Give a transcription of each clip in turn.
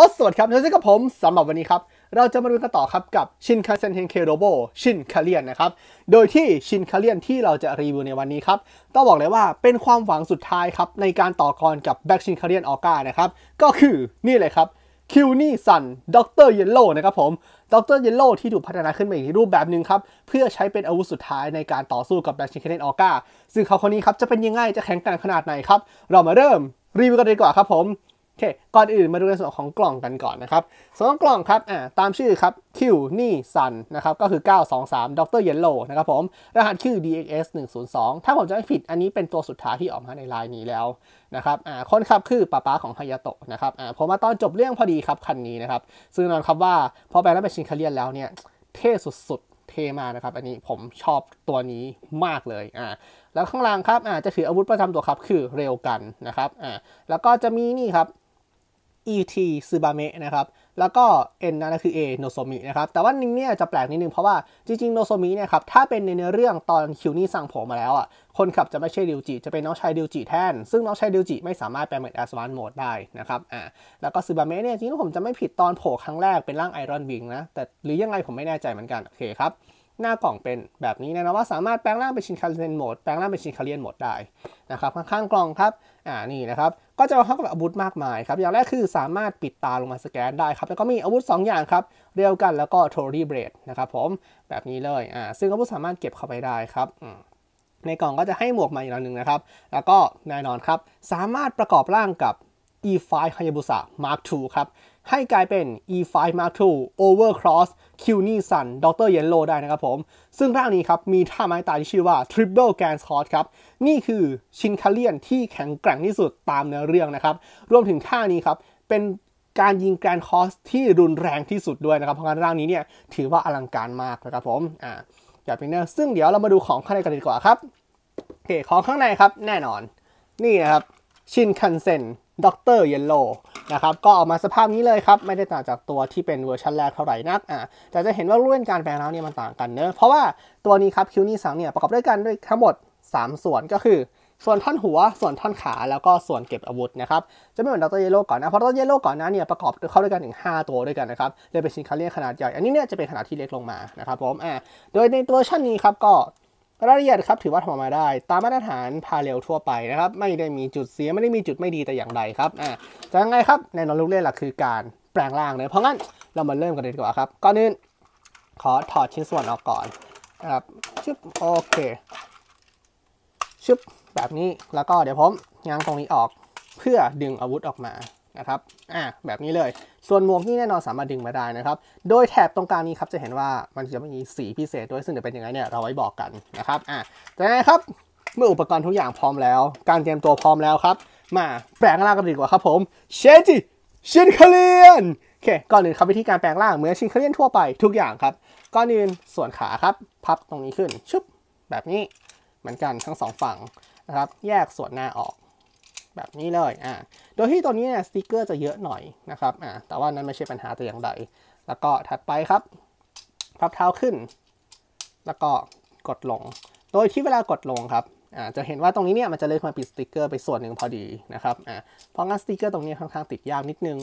อสสวัสดีครับนล่วก็ผมสำหรับวันนี้ครับ เราจะมาดูกันต่อครับกับชินคาเซนเทนเคโรโบชินคาเลียนนะครับ โดยที่ชินคาเลียนที่เราจะรีวิวในวันนี้ครับ ต้องบอกเลยว่าเป็นความหวังสุดท้ายครับ ในการต่อกรกับแบ็กชินคาเลียนออก้านะครับ ก็คือนี่เลยครับคิวนี่ซันด็อกเตอร์เยลโล่นะครับผมด็อกเตอร์เยลโล่ที่ถูกพัฒนาขึ้นมาอีกรูปแบบหนึ่งครับ เพื่อใช้เป็นอาวุธสุดท้ายในการต่อสู้กับแบ็กชินคาเลียนออก้าซึ่งเขาคนนี้ครับจะเป็นยังไงจะแข็งแกร่งขนาดไหนครับเรามาเริ่มรีวิวกันดีกว่าครับผมโอเค ก่อนอื่นมาดูในส่วนของกล่องกันก่อนนะครับส่วนของกล่องครับ อ่า ตามชื่อครับ Q นี่ซันนะครับ ก็คือ 923 ดรเยลโล w นะครับผม รหัสคอ DX 102 ถ้าผมจะไม่ผิด อันนี้เป็นตัวสุดท้ายที่ออกมาในไลน์นี้แล้วนะครับ อ่า คนขับคือป้าป้าของฮายาโตะนะครับ อ่า ผมมาตอนจบเรื่องพอดีครับคันนี้นะครับ ซึ่งนอนครับว่า พอแปลแล้วเป็นชินคาเลียนแล้วเนี่ย เท่สุดเท่มากนะครับ อันนี้ผมชอบตัวนี้มากเลย อ่า แล้วข้างล่างครับ อ่า จะถืออาวุธประจำตัวครับคือเรวกันนะครับอ่าแล้วก็จะมีนี่ครับ ET ซูบาเมะนะครับ แล้วก็ N นั่นคือ A โนโซมินะครับ แต่ว่านิงเนี่ยจะแปลกนิดนึงเพราะว่าจริงๆโนโซมิเนี่ยครับ ถ้าเป็นในเนื้อเรื่องตอนคิวนี่สั่งผมมาแล้วอ่ะคนขับจะไม่ใช่ดิวจิจะเป็นน้องชายดิวจิแทนซึ่งน้องชายดิวจิไม่สามารถแปลงเป็นแอสวานโหมดได้นะครับอ่าแล้วก็ซูบาเมะเนี่ยจริงๆ ผมจะไม่ผิดตอนโผล่ครั้งแรกเป็นร่างไอรอนวิงนะแต่หรือยังไงผมไม่แน่ใจเหมือนกันโอเคครับหน้ากล่องเป็นแบบนี้นะนะว่าสามารถแปลงร่างเป็นชินคาเรียนโหมด แปลงร่างเป็นชินคาเรียนโหมดได้นะครับข้างๆกล่องครับ อ่านี่นะครับก็จะเข้ากับอาวุธมากมายครับอย่างแรกคือสามารถปิดตาลงมาสแกนได้ครับแล้วก็มีอาวุธ 2 อย่างครับเรียวกันแล้วก็โทรีเบรดนะครับผมแบบนี้เลยอ่าซึ่งอาวุธสามารถเก็บเข้าไปได้ครับในกล่องก็จะให้หมวกมาอีกหนึ่งนะครับ แล้วก็แน่นอนครับสามารถประกอบร่างกับ E5 Hayabusa Mark II ครับ ให้กลายเป็น E5 Mark II Overcross q n i s u n Dr. Yellow ได้นะครับผม ซึ่งร่างนี้ครับ มีท่าไม้ตายที่ชื่อว่า Triple g a n s c o t ครับ นี่คือชินคาเลียนที่แข็งแกร่งที่สุดตามเนื้อเรื่องนะครับรวมถึงท่านี้ครับ เป็นการยิงแกรนคอสที่รุนแรงที่สุดด้วยนะครับ เพราะงั้นร่างนี้เนี่ย ถือว่าอลังการมากนะครับผมอ่าอย่าเป็นเนอร์ซึ่งเดี๋ยวเรามาดูของข้างในกันดีกว่าครับโอเคของข้างในครับแน่นอนนี่นะครับชินคันเซ็นด็อกเตอร์เยลโลนะครับ ก็ออกมาสภาพนี้เลยครับ ไม่ได้ต่างจากตัวที่เป็นเวอร์ชันแรกเท่าไหร่นัก อ่ะแต่จะเห็นว่ารุ่นการแปลงแล้วเนี่ยมันต่างกันเนอะเพราะว่าตัวนี้ครับคิวนี่สังเนี่ยประกอบด้วยกันด้วยทั้งหมด 3 ส่วนก็คือ ส่วนท่อนหัว ส่วนท่อนขา แล้วก็ส่วนเก็บอาวุธนะครับ จะไม่เหมือนดออกเตร์เยลโลก่อนนะ เพราะดออกเตร์เยลโลก่อนน้เนี่ยประกอบเข้าด้วยกันถึง 5 ตัวด้วยกันนะครับเลยเป็นชิ้นคาเรียขนาดใหญ่ อันนี้เนี่ยจะเป็นขนาดที่เล็กลงมานะครับผมอ่า โดยในตัวชันนี้ครับก็รายละเอียดครับถือว่าทำมาได้ ตามมาตรฐานพาเรลทั่วไปนะครับไม่ได้มีจุดเสียไม่ได้มีจุดไม่ดีแต่อย่างใดครับอ่าจะยังไงครับแน่นอนลูกเล่นหลักคือการแปลงร่างเลยเพราะงั้นเรามาเริ่มกันเลยดีกว่าครับก่อนอื่นขอถอดชิ้นส่วนออกก่อนนะครับชึบโอเคชึบแบบนี้แล้วก็เดี๋ยวผม งางตรงนี้ออกเพื่อดึงอาวุธออกมานะครับ อ่าแบบนี้เลย ส่วนหมวกนี่แน่นอนสามารถดึงมาได้นะครับ โดยแถบตรงกลางนี้ครับจะเห็นว่ามันจะมีสีพิเศษด้วย ซึ่งจะเป็นยังไงเนี่ย เราไว้บอกกันนะครับ อ่าแต่นะครับ เมื่ออุปกรณ์ทุกอย่างพร้อมแล้ว การเตรียมตัวพร้อมแล้วครับ มาแปลงร่างกันดีกว่าครับผม เชจิชินคาเลียนโอเค ก่อนอื่นครับวิธีการแปลงร่างเหมือนชินคาเลียนทั่วไปทุกอย่างครับ ก่อนอื่นส่วนขาครับ พับตรงนี้ขึ้นชุบแบบนี้เหมือนกันทั้งสองฝั่งนะครับ แยกส่วนหน้าออกแบบนี้เลย อ่า โดยที่ตัวนี้เนี่ยสติกเกอร์จะเยอะหน่อยนะครับ อ่า แต่ว่านั้นไม่ใช่ปัญหาแต่อย่างใด แล้วก็ถัดไปครับ พับเท้าขึ้น แล้วก็กดลง โดยที่เวลากดลงครับ อ่า จะเห็นว่าตรงนี้เนี่ยมันจะเลื่อนมาปิดสติกเกอร์ ไปส่วนหนึ่งพอดีนะครับ อ่า เพราะงั้นสติกเกอร์ตรงนี้ค่อนข้างติดยากนิดนึง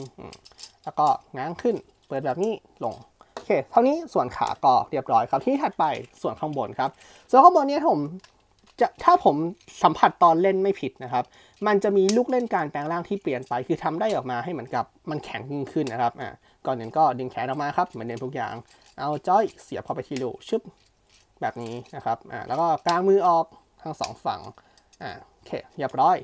แล้วก็ง้างขึ้น เปิดแบบนี้ ลง โอเค เท่านี้ส่วนขาก็เรียบร้อย ครับ ที่ถัดไปส่วนข้างบนครับ ส่วนข้างบนเนี่ยผมจะถ้าผมสัมผัสตอนเล่นไม่ผิดนะครับ มันจะมีลูกเล่นการแปลงร่างที่เปลี่ยนไป คือทำได้ออกมาให้เหมือนกับมันแข็งยิ่งขึ้นนะครับ อ่า ก่อนหนึ่งก็ดึงแขนออกมาครับเหมือนเดิมทุกอย่าง เอาจ้อยเสียบเข้าไปที่รูชึบแบบนี้นะครับ อ่า แล้วก็กลางมือออกทั้งสองฝั่ง อ่าโอเคเรียบร้อย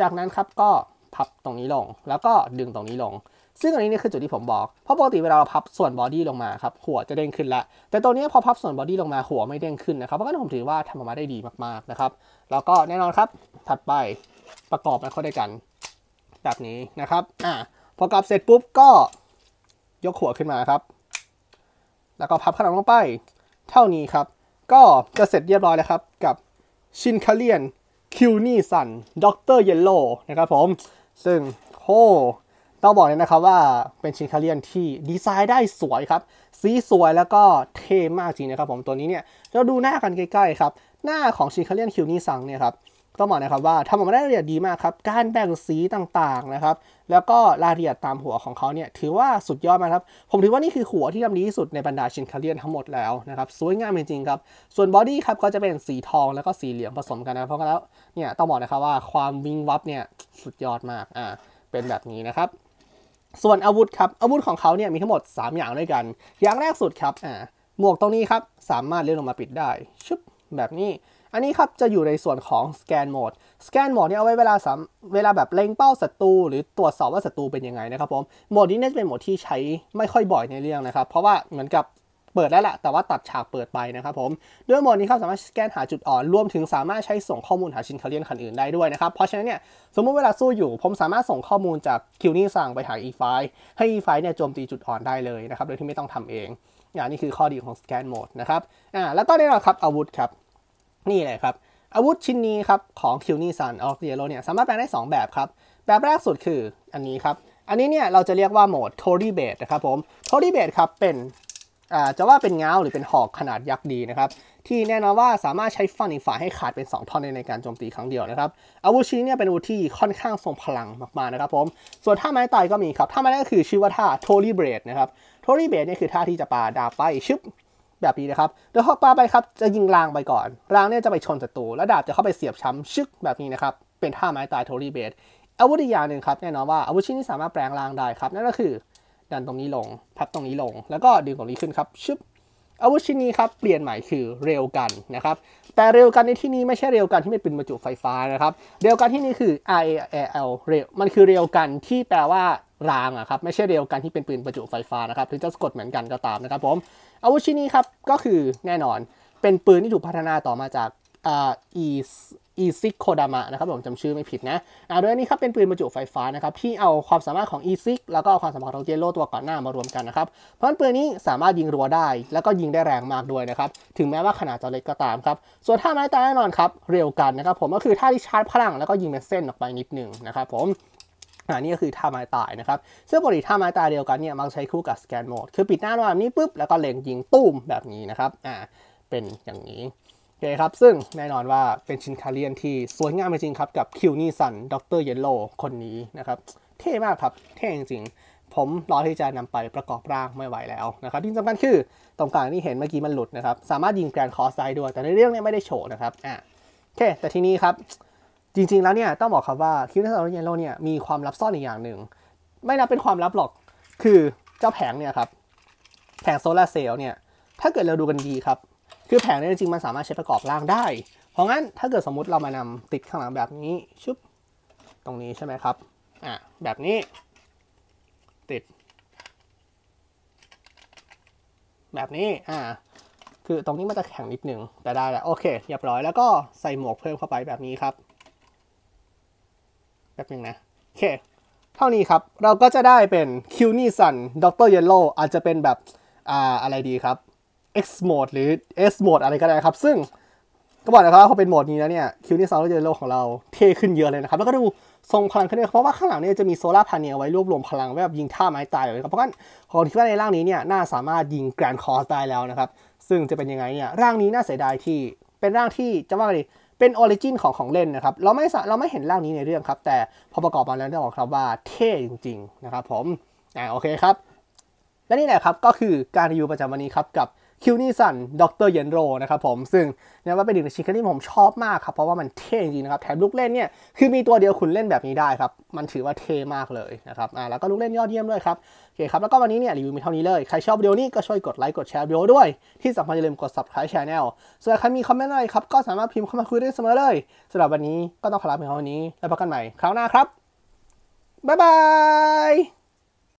จากนั้นครับก็พับตรงนี้ลง แล้วก็ดึงตรงนี้ลงซึ่งอันนี้เนี่ยคือจุดที่ผมบอก เพราะปกติเวลาเราพับส่วนบอดี้ลงมาครับหัวจะเด้งขึ้นละแต่ตัวนี้พอพับส่วนบอดี้ลงมาหัวไม่เด้งขึ้นนะครับ เพราะงั้นผมถือว่าทำออกมาได้ดีมากๆนะครับ แล้วก็แน่นอนครับถัดไปประกอบมันเข้าด้วยกัน แบบนี้นะครับ อ่าพอกลับเสร็จปุ๊บ ก็ยกหัวขึ้นมาครับ แล้วก็พับขนาดลงไปเท่านี้ครับ ก็จะเสร็จเรียบร้อยแล้วครับกับชินคาเลียนคิวนี่ซันด็อกเตอร์เยลโลนะครับผม ซึ่งโหต้องบอกเลยนะครับว่าเป็นชินคาเลียนที่ดีไซน์ได้สวยครับ สีสวยแล้วก็เท่มากจริงนะครับ ผมตัวนี้เนี่ยเราดูหน้ากันใกล้ๆครับหน้าของชินคาเลียนคิวนี่ซังเนี่ยครับต้องบอกนะครับว่าทำออกมาได้ละเอียดดีมากครับการแบ่งสีต่างๆนะครับ แล้วก็รายละเอียดตามหัวของเขาเนี่ยถือว่าสุดยอดมากครับผมถือว่านี่คือหัวที่ทำดีที่สุดในบรรดาชินคาเลียนทั้งหมดแล้วนะครับสวยงามจริงๆครับส่วนบอดี้ครับก็จะเป็นสีทองแล้วก็สีเหลืองผสมกันนะเพราะงันแล้วเนี่ยต้องบอกนะครับว่าความวิงวับเนี่ยสุดยอดมากอ่าเป็นแบบนี้นะครับส่วนอาวุธครับอาวุธของเขาเนี่ยมีทั้งหมด 3 อย่างด้วยกัน อย่างแรกสุดครับอ่าหมวกตรงนี้ครับสามารถเลื่อนลงมาปิดได้ชึบแบบนี้ อันนี้ครับจะอยู่ในส่วนของสแกนโหมดสแกนโหมดเนี่ยเอาไว้เวลาสเวลาแบบเล็งเป้าศัตรูหรือตรวจสอบว่าศัตรูเป็นยังไงนะครับผมโหมดนี้เนี่ยจะเป็นโหมดที่ใช้ไม่ค่อยบ่อยในเรื่องนะครับ เพราะว่าเหมือนกับเปิดแล้วแหละแต่ว่าตัดฉากเปิดไปนะครับผม ด้วยโหมดนี้ครับสามารถสแกนหาจุดอ่อน รวมถึงสามารถใช้ส่งข้อมูลหาชินคาเลียนคันอื่นได้ด้วยนะครับ เพราะฉะนั้นเนี่ย สมมติเวลาสู้อยู่ ผมสามารถส่งข้อมูลจากคิวนี่สั่งไปหาอีไฟให้อีไฟเนี่ยโจมตีจุดอ่อนได้เลยนะครับ โดยที่ไม่ต้องทำเองอย่างนี้คือข้อดีของสแกนโหมดนะครับ อ่า แล้วก็นี่นอนครับอาวุธครับ นี่เลยครับ อาวุธชิ้นนี้ครับของคิวนี่ซันออฟเดียโรเนี่ย สามารถแปลงได้ 2 แบบครับ แบบแรกสุดคืออันนี้ครับ อันนี้เนี่ยเราจะเรียกว่าโหมด t o รี b a t นะครับผม t o รี b a t ครับเป็นจะว่าเป็นเงาหรือเป็นหอกขนาดยักษ์ดีนะครับ ที่แน่นอนว่าสามารถใช้ฟันอีกฝ่ายให้ขาดเป็น 2 ท่อนในการโจมตีครั้งเดียวนะครับอาวุธชิ้นนี้เป็นอาวุธที่ค่อนข้างทรงพลังมากๆนะครับผม ส่วนท่าไม้ตายก็มีครับ ท่าไม้ก็คือชื่อว่าท่าโทรี่เบรดนะครับโทรี่เบรดนี่คือท่าที่จะปาดาบไป ชึบแบบนี้นะครับเดี๋ยวพอปาไปครับจะยิงรางไปก่อนรางเนี่ยจะไปชนศัตรูแล้วดาบจะเข้าไปเสียบช้ำชึบแบบนี้นะครับเป็นท่าไม้ตายโทรี่เบรดอาวุธอีกอย่างหนึ่งครับแน่นอนว่าอาวุธชิ้นนี้สามารถแปลงรางได้ครับนั่นก็คือดันตรงนี้ลง พับตรงนี้ลง แล้วก็ดึงตรงนี้ขึ้นครับ ชึบ อาวุธชิ้นนี้ครับ เปลี่ยนใหม่คือเร็วกันนะครับ แต่เร็วกันในที่นี้ไม่ใช่เร็วกันที่เป็นปืนบรรจุไฟฟ้านะครับ เร็วกันที่นี่คือ i A L เร็วมันคือเร็วกันที่แปลว่า รางอะครับ ไม่ใช่เร็วกันที่เป็นปืนบรรจุไฟฟ้านะครับถึงจะสะกดเหมือนกันก็ตามนะครับผม อาวุธชิ้นนี้ครับ ก็คือแน่นอน เป็นปืนที่ถูกพัฒนาต่อมาจากอ่า E อีซิกโคดามะนะครับผมจำชื่อไม่ผิดนะ อ่าโดยอันนี้ครับเป็นปืนบรรจุไฟฟ้านะครับที่เอาความสามารถของอีซิกแล้วก็ความสามารถของเจโรตัวก่อนหน้ามารวมกันนะครับเพราะฉะนั้นปืนนี้สามารถยิงรัวได้ แล้วก็ยิงได้แรงมากด้วยนะครับถึงแม้ว่าขนาดจะเล็กก็ตามครับส่วนท่าไม้ตายแน่นอนครับ เร็วกันนะครับผมก็คือท่าที่ชาร์จพลังแล้วก็ยิงเป็นเส้นออกไปนิดนึงนะครับผมอันนี้ก็คือท่าไม้ตายนะครับซึ่งปกติท่าไม้ตายเดียวกันเนี่ยมักใช้คู่กับสแกนโหมดคือปิดหน้าวบบนี้ปุ๊บแล้วก็เล็งยิงตุ้มแบบนี้นะครับอ่าเป็นอย่างนี้โอเคครับซึ่งแน่นอนว่าเป็นชินคาเลียนที่สวยงามจริงครับ กับคิวนีสันด็อกเตอร์เยลโลคนนี้นะครับ เท่มากครับเท่จริงๆผมรอที่จะนำไปประกอบร่างไม่ไหวแล้วนะครับที่สำคัญคือ ตรงกลางที่เห็นเมื่อกี้มันหลุดนะครับ สามารถยิงแกรนคอสได้ด้วย แต่ในเรื่องนี้ไม่ได้โชว์นะครับอ่ะโอเคแต่ทีนี้ครับจริงๆแล้วเนี่ย ต้องบอกครับว่าคิวนีสันด็อกเตอร์เยลโลเนี่ยมีความลับซ่อนอีกอย่างหนึ่งไม่นับเป็นความลับหรอกคือเจ้าแผงเนี่ยครับแผงโซลาเซลล์เนี่ยถ้าเกิดเราดูกันดีครับคือแผงเนี้ยจริงมันสามารถใช้ประกอบร่างได้ เพราะงั้นถ้าเกิดสมมุติเรามานำติดข้างหลังแบบนี้ชุบตรงนี้ใช่ไหมครับอ่ะแบบนี้ ติด แบบนี้อ่าคือตรงนี้มันจะแข็งนิดหนึ่งแต่ได้แล้วโอเคเรียบร้อยแล้วก็ใส่หมวกเพิ่มเข้าไปแบบนี้ครับ แบบนึงนะโอเคเท่านี้ครับเราก็จะได้เป็นคิวนี่สันด็อกเตอร์เยลโลอาจจะเป็นแบบอ่าอะไรดีครับ X mode หรือ S mode อะไรก็ได้ครับ ซึ่งก็บอกนะครับว่าพอเป็นโหมดนี้แล้วเนี่ย คิวนี่ซาวด์เจอโลกของเราเท่ขึ้นเยอะเลยนะครับ แล้วก็ดูทรงพลังขึ้นเ้ยเพราะว่าข้างหลังเนี่ยจะมีโซลาร์พาเนียไว้รวบรวมพลังแบบยิงท่าไม้ตายเลยครับ เพราะงั้นผมคิดว่าในร่างนี้เนี่ยน่าสามารถยิงแกรนด์คอสได้แล้วนะครับซึ่งจะเป็นยังไงเนี่ยร่างนี้น่าเสียดายที่เป็นร่างที่จะว่าไงเป็นออริจินของของเล่นนะครับเราไม่เราไม่เห็นร่างนี้ในเรื่องครับแต่พอประกอบมาแล้วได้บอกครับว่าเท่จริงๆนะครับผมอ่าโอเคครับและนี่แหละครับก็คือการรีวิวประจำวันนี้ครับกับคิวนี่สันด็อกเตอร์เยนโรนะครับผม ซึ่ง เนี่ยว่าเป็นหนึ่งในชิ้นที่ผมชอบมากครับ เพราะว่ามันเท่จริงนะครับ แถมลูกเล่นเนี่ย คือมีตัวเดียวคุณเล่นแบบนี้ได้ครับ มันถือว่าเท่มากเลยนะครับอ่าแล้วก็ลูกเล่นยอดเยี่ยมด้วยครับโอเคครับ แล้วก็วันนี้เนี่ย รีวิวมีเท่านี้เลย ใครชอบวิดีโอนี้ก็ช่วยกดไลค์กดแชร์วิดีโอด้วย ที่สำคัญอย่าลืมกด subscribe channel ส่วนใครมีคอมเมนต์อะไรครับ ก็สามารถพิมพ์เข้ามาคุยได้เสมอเลยสำหรับวันนี้ก็ต้องขอลาไปเท่านี้ แล้วพบกันใหม่คราวหน้าครับบ๊ายบาย